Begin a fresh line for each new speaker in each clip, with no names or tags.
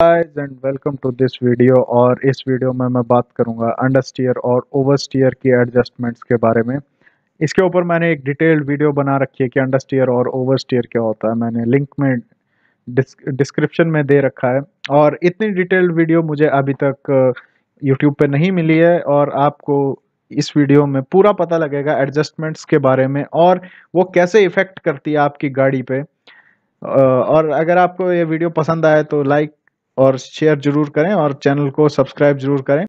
guys and welcome to this video और इस video में मैं बात करूंगा अंडरस्टीयर और ओवरस्टीयर की एडजस्टमेंट्स के बारे में इसके ऊपर मैंने एक डिटेल्ड वीडियो बना रखी है कि अंडरस्टीयर और स्टीयर क्या होता है मैंने लिंक में डिस्क्रिप्शन में दे रखा है और इतनी डिटेल्ड वीडियो मुझे अभी तक यूट्यूब uh, पर नहीं मिली है और आपको इस वीडियो में पूरा पता लगेगा एडजस्टमेंट्स के बारे में और वो कैसे इफ़ेक्ट करती है आपकी गाड़ी पे uh, और अगर आपको ये वीडियो पसंद आए तो लाइक और शेयर जरूर करें और चैनल को सब्सक्राइब जरूर करें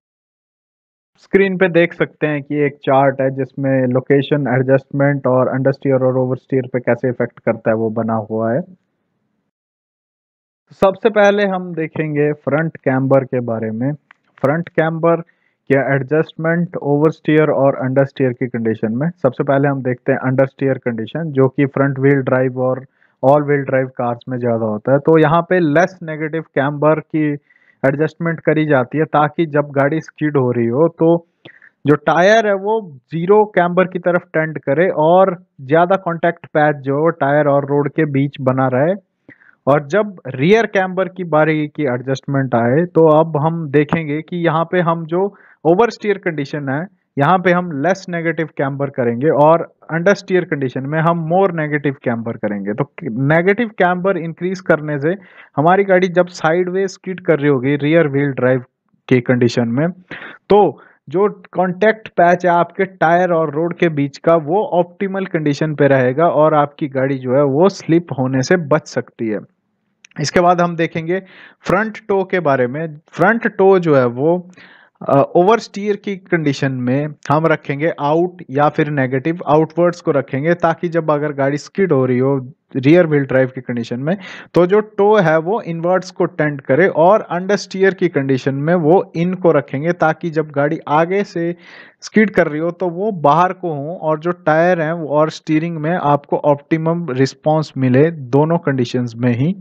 स्क्रीन पे देख सकते हैं कि एक चार्ट है जिसमें लोकेशन एडजस्टमेंट और अंडरस्टीयर और स्टीयर पे कैसे इफेक्ट करता है वो बना हुआ है सबसे पहले हम देखेंगे फ्रंट कैम्बर के बारे में फ्रंट कैम्बर या एडजस्टमेंट ओवरस्टीयर और अंडरस्टीयर की कंडीशन में सबसे पहले हम देखते हैं अंडरस्टीयर कंडीशन जो कि फ्रंट व्हील ड्राइव और ऑल व्हील ड्राइव कार्स में ज़्यादा होता है तो यहाँ पे लेस नेगेटिव कैम्बर की एडजस्टमेंट करी जाती है ताकि जब गाड़ी स्कीड हो रही हो तो जो टायर है वो जीरो कैम्बर की तरफ टेंड करे और ज़्यादा कॉन्टैक्ट पैच जो टायर और रोड के बीच बना रहे और जब रियर कैम्बर की बारी की एडजस्टमेंट आए तो अब हम देखेंगे कि यहाँ पे हम जो ओवर स्टीयर कंडीशन है यहाँ पे हम लेस नेगेटिव कैम्बर करेंगे और अंडरस्टीयर कंडीशन में हम मोर नेगेटिव कैम्बर करेंगे तो नेगेटिव कैम्बर इंक्रीज करने से हमारी गाड़ी जब साइडवे स्किड कर रही होगी रियर व्हील ड्राइव के कंडीशन में तो जो कॉन्टेक्ट पैच है आपके टायर और रोड के बीच का वो ऑप्टिमल कंडीशन पे रहेगा और आपकी गाड़ी जो है वो स्लिप होने से बच सकती है इसके बाद हम देखेंगे फ्रंट टो के बारे में फ्रंट टो जो है वो ओवर uh, स्टीयर की कंडीशन में हम रखेंगे आउट या फिर नेगेटिव आउटवर्ड्स को रखेंगे ताकि जब अगर गाड़ी स्किड हो रही हो रियर व्हील ड्राइव की कंडीशन में तो जो टो है वो इनवर्ड्स को टेंट करे और अंडर स्टीयर की कंडीशन में वो इन को रखेंगे ताकि जब गाड़ी आगे से स्किड कर रही हो तो वो बाहर को हो और जो टायर हैं और स्टीयरिंग में आपको ऑप्टिमम रिस्पॉन्स मिले दोनों कंडीशन में ही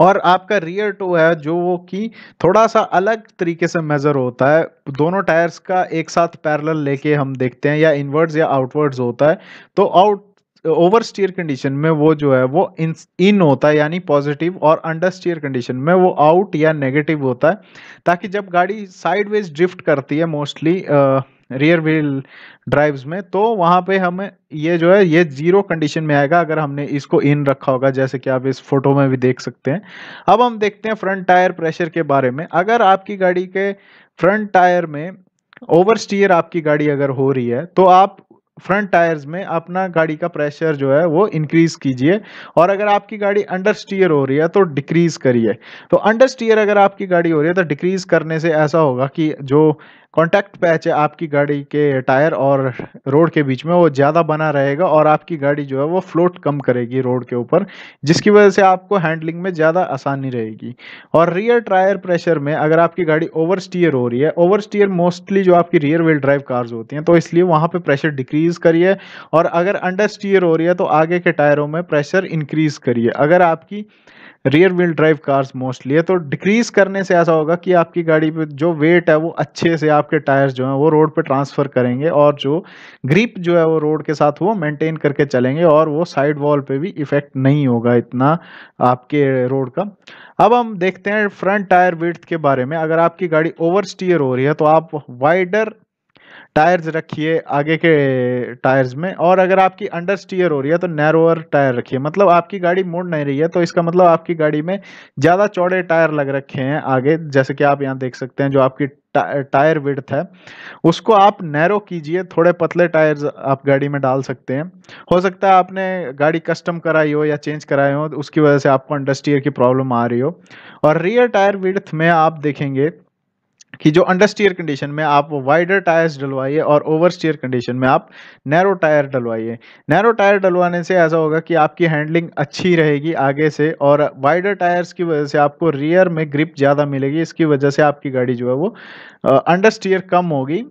और आपका रियर टो है जो वो कि थोड़ा सा अलग तरीके से मेज़र होता है दोनों टायर्स का एक साथ पैरेलल लेके हम देखते हैं या इनवर्ड्स या आउटवर्ड्स होता है तो आउट ओवर स्टीयर कंडीशन में वो जो है वो इन इन होता है यानी पॉजिटिव और अंडर स्टीयर कंडीशन में वो आउट या नेगेटिव होता है ताकि जब गाड़ी साइडवेज ड्रिफ्ट करती है मोस्टली रियर व्हील ड्राइव्स में तो वहाँ पे हमें ये जो है ये जीरो कंडीशन में आएगा अगर हमने इसको इन रखा होगा जैसे कि आप इस फोटो में भी देख सकते हैं अब हम देखते हैं फ्रंट टायर प्रेशर के बारे में अगर आपकी गाड़ी के फ्रंट टायर में ओवर स्टीयर आपकी गाड़ी अगर हो रही है तो आप फ्रंट टायर्स में अपना गाड़ी का प्रेशर जो है वो इंक्रीज कीजिए और अगर आपकी गाड़ी अंडर स्टीयर हो रही है तो डिक्रीज करिए तो अंडर स्टीयर अगर आपकी गाड़ी हो रही है तो डिक्रीज करने से ऐसा होगा कि जो कॉन्टैक्ट पैच आपकी गाड़ी के टायर और रोड के बीच में वो ज़्यादा बना रहेगा और आपकी गाड़ी जो है वो फ्लोट कम करेगी रोड के ऊपर जिसकी वजह से आपको हैंडलिंग में ज़्यादा आसानी रहेगी और रियर टायर प्रेशर में अगर आपकी गाड़ी ओवर स्टीयर हो रही है ओवर स्टीयर मोस्टली जो आपकी रियर व्हील ड्राइव कार्स होती हैं तो इसलिए वहाँ पर प्रेशर डिक्रीज़ करिए और अगर अंडर स्टीयर हो रही है तो आगे के टायरों में प्रेशर इंक्रीज़ करिए अगर आपकी rear wheel drive cars mostly है तो डिक्रीज करने से ऐसा होगा कि आपकी गाड़ी पे जो वेट है वो अच्छे से आपके टायर्स जो हैं वो रोड पे ट्रांसफ़र करेंगे और जो ग्रिप जो है वो रोड के साथ वो मेंटेन करके चलेंगे और वो साइड वॉल पे भी इफ़ेक्ट नहीं होगा इतना आपके रोड का अब हम देखते हैं फ्रंट टायर विथ के बारे में अगर आपकी गाड़ी ओवर स्टीयर हो रही है तो आप वाइडर टायर्स रखिए आगे के टायर्स में और अगर आपकी अंडर स्टीयर हो रही है तो नैरोअर टायर रखिए मतलब आपकी गाड़ी मुड़ नहीं रही है तो इसका मतलब आपकी गाड़ी में ज़्यादा चौड़े टायर लग रखे हैं आगे जैसे कि आप यहाँ देख सकते हैं जो आपकी टायर विड्थ है उसको आप नैरो कीजिए थोड़े पतले टायर्स आप गाड़ी में डाल सकते हैं हो सकता है आपने गाड़ी कस्टम कराई हो या चेंज कराए हो तो उसकी वजह से आपको अंडर स्टीयर की प्रॉब्लम आ रही हो और रियर टायर विड्थ में आप देखेंगे कि जो अंडर स्टीयर कंडीशन में आप वाइडर टायर्स डलवाइए और ओवर स्टीयर कंडीशन में आप नैरो टायर डलवाइए नैरो टायर डलवाने से ऐसा होगा कि आपकी हैंडलिंग अच्छी रहेगी आगे से और वाइडर टायर्स की वजह से आपको रियर में ग्रिप ज़्यादा मिलेगी इसकी वजह से आपकी गाड़ी जो है वो अंडर स्टीयर कम होगी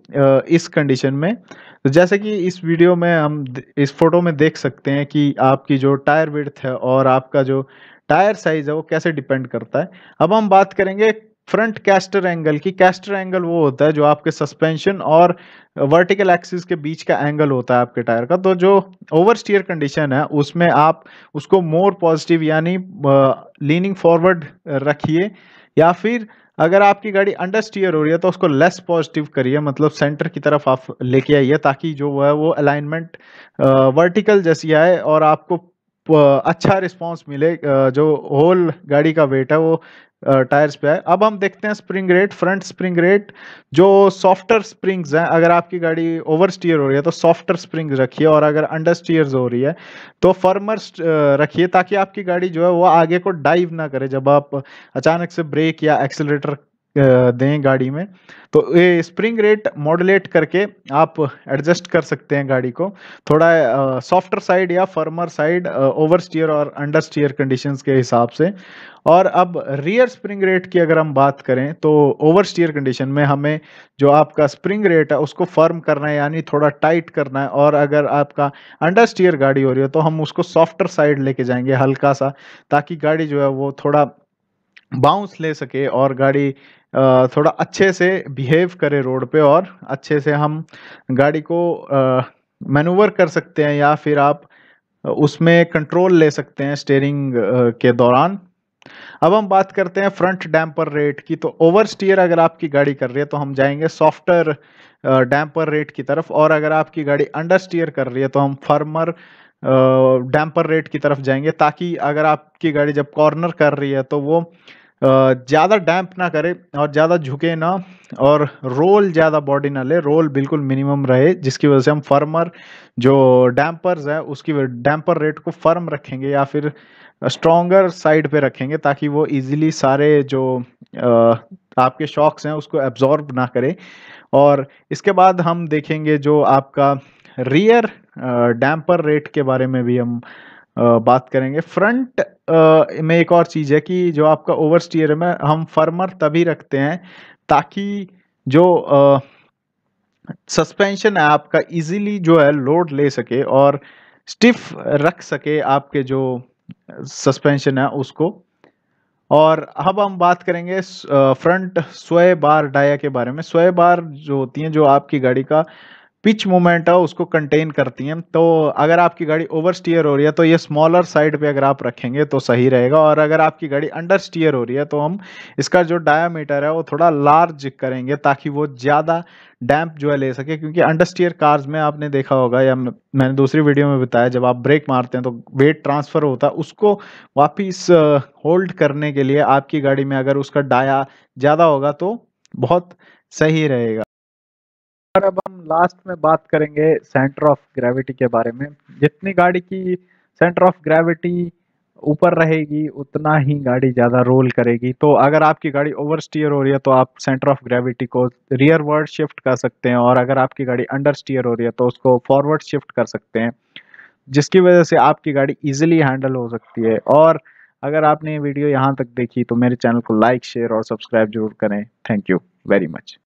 इस कंडीशन में तो जैसे कि इस वीडियो में हम इस फोटो में देख सकते हैं कि आपकी जो टायर विड्थ है और आपका जो टायर साइज़ है वो कैसे डिपेंड करता है अब हम बात करेंगे फ्रंट कैस्टर एंगल की कैस्टर एंगल वो होता है जो आपके सस्पेंशन और वर्टिकल एक्सिस के बीच का एंगल होता है आपके टायर का तो जो ओवर स्टीयर कंडीशन है उसमें आप उसको मोर पॉजिटिव यानी लीनिंग फॉरवर्ड रखिए या फिर अगर आपकी गाड़ी अंडर स्टीयर हो रही है तो उसको लेस पॉजिटिव करिए मतलब सेंटर की तरफ आप लेके आइए ताकि जो है वो अलाइनमेंट वर्टिकल जैसी आए और आपको अच्छा रिस्पांस मिले जो होल गाड़ी का वेट है वो टायर्स पे है अब हम देखते हैं spring rate front spring rate जो सॉफ्टर स्प्रिंग्स हैं अगर आपकी गाड़ी ओवर स्टीयर हो रही है तो सॉफ्टर स्प्रिंग्स रखिए और अगर अंडर स्टीयर्स हो रही है तो फर्मर रखिए ताकि आपकी गाड़ी जो है वो आगे को डाइव ना करे जब आप अचानक से ब्रेक या एक्सेलेटर दें गाड़ी में तो ये स्प्रिंग रेट मॉडलेट करके आप एडजस्ट कर सकते हैं गाड़ी को थोड़ा सॉफ्टर साइड या फर्मर साइड ओवर स्टीयर और अंडर स्टीयर कंडीशंस के हिसाब से और अब रियर स्प्रिंग रेट की अगर हम बात करें तो ओवर स्टीयर कंडीशन में हमें जो आपका स्प्रिंग रेट है उसको फर्म करना है यानी थोड़ा टाइट करना है और अगर आपका अंडर स्टीयर गाड़ी हो रही हो तो हम उसको सॉफ्टर साइड लेके जाएंगे हल्का सा ताकि गाड़ी जो है वो थोड़ा बाउंस ले सके और गाड़ी थोड़ा अच्छे से बिहेव करे रोड पे और अच्छे से हम गाड़ी को मैनूवर कर सकते हैं या फिर आप उसमें कंट्रोल ले सकते हैं स्टेयरिंग के दौरान अब हम बात करते हैं फ्रंट डैम्पर रेट की तो ओवर स्टीयर अगर आपकी गाड़ी कर रही है तो हम जाएंगे सॉफ्टर डैम्पर रेट की तरफ और अगर आपकी गाड़ी अंडर स्टीयर कर रही है तो हम फर्मर डैम्पर रेट की तरफ जाएंगे ताकि अगर आपकी गाड़ी जब कॉर्नर कर रही है तो वो ज़्यादा डैम्प ना करे और ज़्यादा झुके ना और रोल ज़्यादा बॉडी ना ले रोल बिल्कुल मिनिमम रहे जिसकी वजह से हम फर्मर जो डैम्पर्स हैं उसकी डैम्पर रेट को फर्म रखेंगे या फिर स्ट्रॉन्गर साइड पे रखेंगे ताकि वो इजीली सारे जो आपके शॉक्स हैं उसको एब्जॉर्ब ना करे और इसके बाद हम देखेंगे जो आपका रियर डैम्पर रेट के बारे में भी हम बात करेंगे फ्रंट में एक और चीज़ है कि जो आपका ओवर स्टीयर में हम फर्मर तभी रखते हैं ताकि जो सस्पेंशन है आपका इजीली जो है लोड ले सके और स्टिफ रख सके आपके जो सस्पेंशन है उसको और अब हम बात करेंगे फ्रंट स्वय बार डाया के बारे में स्वय बार जो होती हैं जो आपकी गाड़ी का पिच मोमेंट है उसको कंटेन करती हैं तो अगर आपकी गाड़ी ओवर स्टीयर हो रही है तो ये स्मॉलर साइड पे अगर आप रखेंगे तो सही रहेगा और अगर आपकी गाड़ी अंडर स्टीयर हो रही है तो हम इसका जो डायामीटर है वो थोड़ा लार्ज करेंगे ताकि वो ज़्यादा डैम्प जो है ले सके क्योंकि अंडर स्टीयर कार्स में आपने देखा होगा या मैंने दूसरी वीडियो में बताया जब आप ब्रेक मारते हैं तो वेट ट्रांसफ़र होता है उसको वापिस होल्ड करने के लिए आपकी गाड़ी में अगर उसका डाया ज़्यादा होगा तो बहुत सही रहेगा और अब हम लास्ट में बात करेंगे सेंटर ऑफ ग्रेविटी के बारे में जितनी गाड़ी की सेंटर ऑफ ग्रेविटी ऊपर रहेगी उतना ही गाड़ी ज़्यादा रोल करेगी तो अगर आपकी गाड़ी ओवर स्टीयर हो रही है तो आप सेंटर ऑफ ग्रेविटी को रियर वर्ड शिफ्ट कर सकते हैं और अगर आपकी गाड़ी अंडर स्टीयर हो रही है तो उसको फॉरवर्ड शिफ्ट कर सकते हैं जिसकी वजह से आपकी गाड़ी ईजिली हैंडल हो सकती है और अगर आपने वीडियो यहाँ तक देखी तो मेरे चैनल को लाइक शेयर और सब्सक्राइब जरूर करें थैंक यू वेरी मच